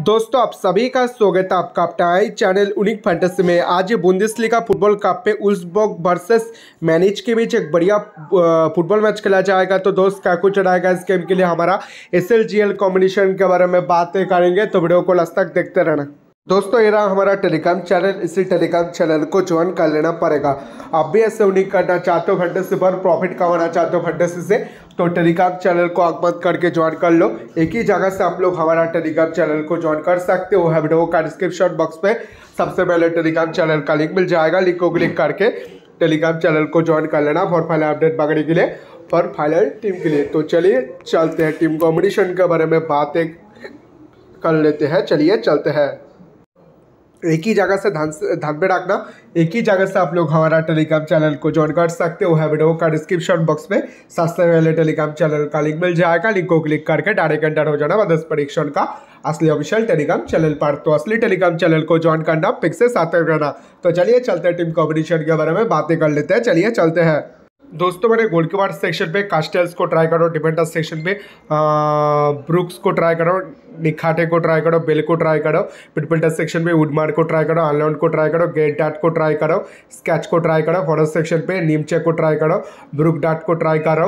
दोस्तों आप सभी का स्वागत है आपका अपना चैनल उनिक फैंटेसी में आज बुंदेसलीगा फुटबॉल कप पे उल्सबॉग वर्सेस मैनेज के बीच एक बढ़िया फुटबॉल मैच खेला जाएगा तो दोस्त क्या कुछ रहेगा इस गेम के लिए हमारा एस एल कॉम्बिनेशन के बारे में बातें करेंगे तो वीडियो को लस्तक तक देखते रहना दोस्तों ये रहा हमारा टेलीग्राम चैनल इसी टेलीग्राम चैनल को ज्वाइन कर लेना पड़ेगा आप भी ऐसे उन्हीं करना चाहते हो फंडस से भर प्रॉफिट कमाना चाहते हो फंडस से तो टेलीग्राम चैनल को आग बंद करके ज्वाइन कर लो एक ही जगह से आप लोग हमारा टेलीग्राम चैनल को ज्वाइन कर सकते हो वीडियो का डिस्क्रिप्शन बॉक्स में सबसे पहले टेलीग्राम चैनल का लिंक मिल जाएगा लिंक को क्लिक करके टेलीग्राम चैनल को ज्वाइन कर लेना फॉर फाइनल अपडेट पकड़ने के लिए फॉर फाइनल टीम के लिए तो चलिए चलते हैं टीम कॉम्बिनेशन के बारे में बातें कर लेते हैं चलिए चलते हैं एक ही जगह से ध्यान से ध्यान में रखना एक ही जगह से आप लोग हमारा टेलीग्राम चैनल को ज्वाइन कर सकते हो है वीडियो का डिस्क्रिप्शन बॉक्स में सस्ते वाले टेलीग्राम चैनल का लिंक मिल जाएगा लिंक को क्लिक करके डायरेक्ट एंटर हो जाना मदस परीक्षण का असली ऑफिशियल टेलीग्राम चैनल पर तो असली टेलीग्राम चैनल को ज्वाइन करना पिक से साथ करना तो चलिए चलते हैं टीम कॉम्पिटिशन के बारे में बातें कर लेते हैं चलिए चलते हैं दोस्तों मैंने गोलकीपर सेक्शन पे कास्टेल्स को ट्राई करो डिफेंडर सेक्शन पे ब्रुक्स को ट्राई करो निखाटे को ट्राई करो बेल को ट्राई करो पिटपिल्टर सेक्शन पे वुडमार को ट्राई करो अनलाउंड को ट्राई करो गेट डाट को ट्राई करो स्केच को ट्राई करो फोटो सेक्शन पे नीमचे को ट्राई करो ब्रुक डाट को ट्राई करो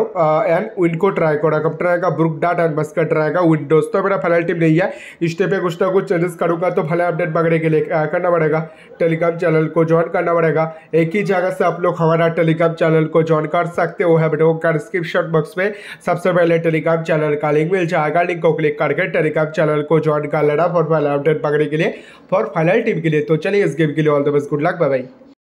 एंड विंड को ट्राई करो कब ट्राई का ब्रुक डाट एंड बस का ट्राई का दोस्तों मेरा फला टीम नहीं है इस पे कुछ ना कुछ चेंजेस करूँगा तो भले अपडेट पकड़े के लिए करना पड़ेगा टेलीग्राम चैनल को ज्वाइन करना पड़ेगा एक ही जगह से आप लोग हमारा टेलीग्राम चैनल को ज्वाइन कर सकते हो है बेटे डिस्क्रिप्शन बॉक्स में सबसे पहले टेलीग्राम चैनल का लिंक मिल जाएगा लिंक को क्लिक करके टेलीग्राम चैनल को ज्वाइन कर लेना फॉर फाइनल अपडेट पकड़ने के लिए फॉर फाइनल टीम के लिए तो चलिए इस गेम के लिए all the best good luck bye bye